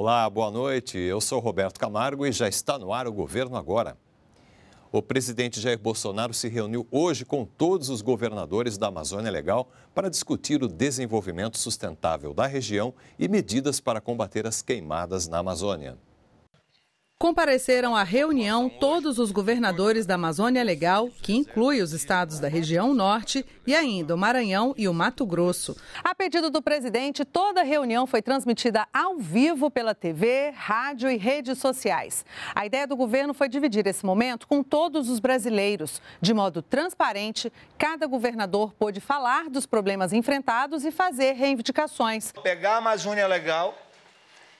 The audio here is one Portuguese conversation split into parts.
Olá, boa noite. Eu sou Roberto Camargo e já está no ar o governo agora. O presidente Jair Bolsonaro se reuniu hoje com todos os governadores da Amazônia Legal para discutir o desenvolvimento sustentável da região e medidas para combater as queimadas na Amazônia. Compareceram à reunião todos os governadores da Amazônia Legal, que inclui os estados da região norte e ainda o Maranhão e o Mato Grosso. A pedido do presidente, toda a reunião foi transmitida ao vivo pela TV, rádio e redes sociais. A ideia do governo foi dividir esse momento com todos os brasileiros. De modo transparente, cada governador pôde falar dos problemas enfrentados e fazer reivindicações. Pegar a Amazônia Legal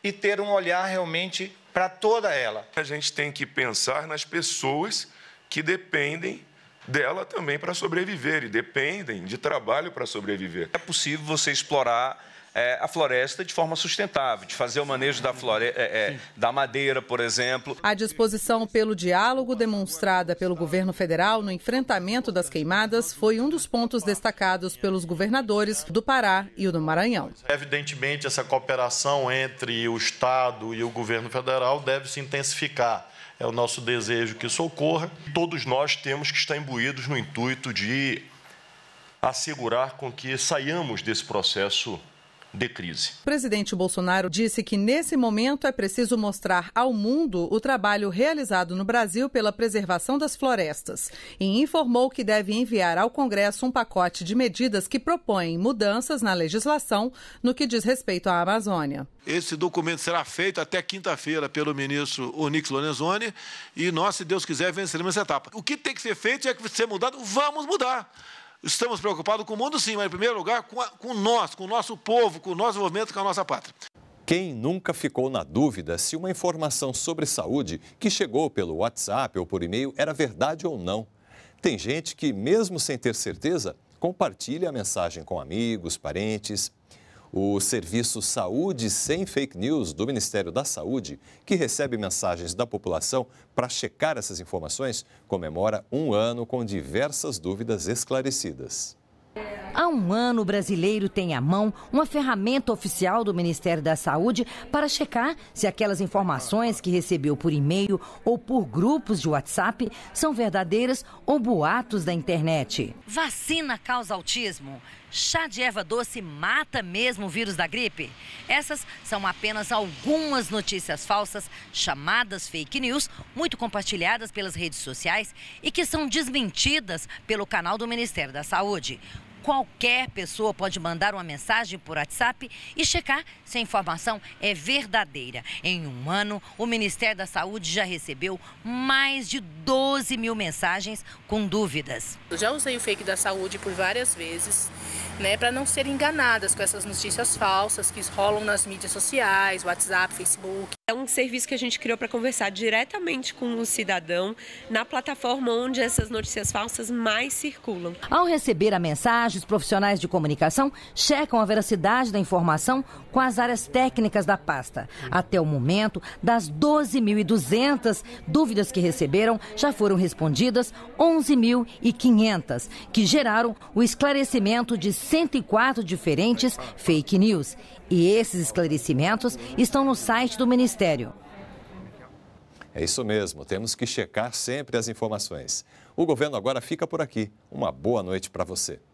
e ter um olhar realmente para toda ela. A gente tem que pensar nas pessoas que dependem dela também para sobreviver e dependem de trabalho para sobreviver. É possível você explorar é, a floresta de forma sustentável, de fazer o manejo da, floresta, é, é da madeira, por exemplo. A disposição pelo diálogo demonstrada pelo governo federal no enfrentamento das queimadas foi um dos pontos destacados pelos governadores do Pará e do Maranhão. Evidentemente, essa cooperação entre o Estado e o governo federal deve se intensificar. É o nosso desejo que isso ocorra. Todos nós temos que estar imbuídos no intuito de assegurar com que saiamos desse processo de crise. O presidente Bolsonaro disse que nesse momento é preciso mostrar ao mundo o trabalho realizado no Brasil pela preservação das florestas e informou que deve enviar ao Congresso um pacote de medidas que propõem mudanças na legislação no que diz respeito à Amazônia. Esse documento será feito até quinta-feira pelo ministro Onix Lorenzoni e nós, se Deus quiser, venceremos essa etapa. O que tem que ser feito é que ser mudado, vamos mudar. Estamos preocupados com o mundo, sim, mas em primeiro lugar com, a, com nós, com o nosso povo, com o nosso movimento, com a nossa pátria. Quem nunca ficou na dúvida se uma informação sobre saúde que chegou pelo WhatsApp ou por e-mail era verdade ou não? Tem gente que, mesmo sem ter certeza, compartilha a mensagem com amigos, parentes. O serviço Saúde Sem Fake News do Ministério da Saúde, que recebe mensagens da população para checar essas informações, comemora um ano com diversas dúvidas esclarecidas. Há um ano, o brasileiro tem à mão uma ferramenta oficial do Ministério da Saúde para checar se aquelas informações que recebeu por e-mail ou por grupos de WhatsApp são verdadeiras ou boatos da internet. Vacina causa autismo? Chá de erva doce mata mesmo o vírus da gripe? Essas são apenas algumas notícias falsas, chamadas fake news, muito compartilhadas pelas redes sociais e que são desmentidas pelo canal do Ministério da Saúde. Qualquer pessoa pode mandar uma mensagem por WhatsApp e checar se a informação é verdadeira. Em um ano, o Ministério da Saúde já recebeu mais de 12 mil mensagens com dúvidas. Eu já usei o fake da saúde por várias vezes, né, para não ser enganadas com essas notícias falsas que rolam nas mídias sociais, WhatsApp, Facebook. É um serviço que a gente criou para conversar diretamente com o cidadão na plataforma onde essas notícias falsas mais circulam. Ao receber a mensagem, os profissionais de comunicação checam a veracidade da informação com as áreas técnicas da pasta. Até o momento, das 12.200 dúvidas que receberam, já foram respondidas 11.500, que geraram o esclarecimento de 104 diferentes fake news. E esses esclarecimentos estão no site do Ministério. É isso mesmo, temos que checar sempre as informações. O governo agora fica por aqui. Uma boa noite para você.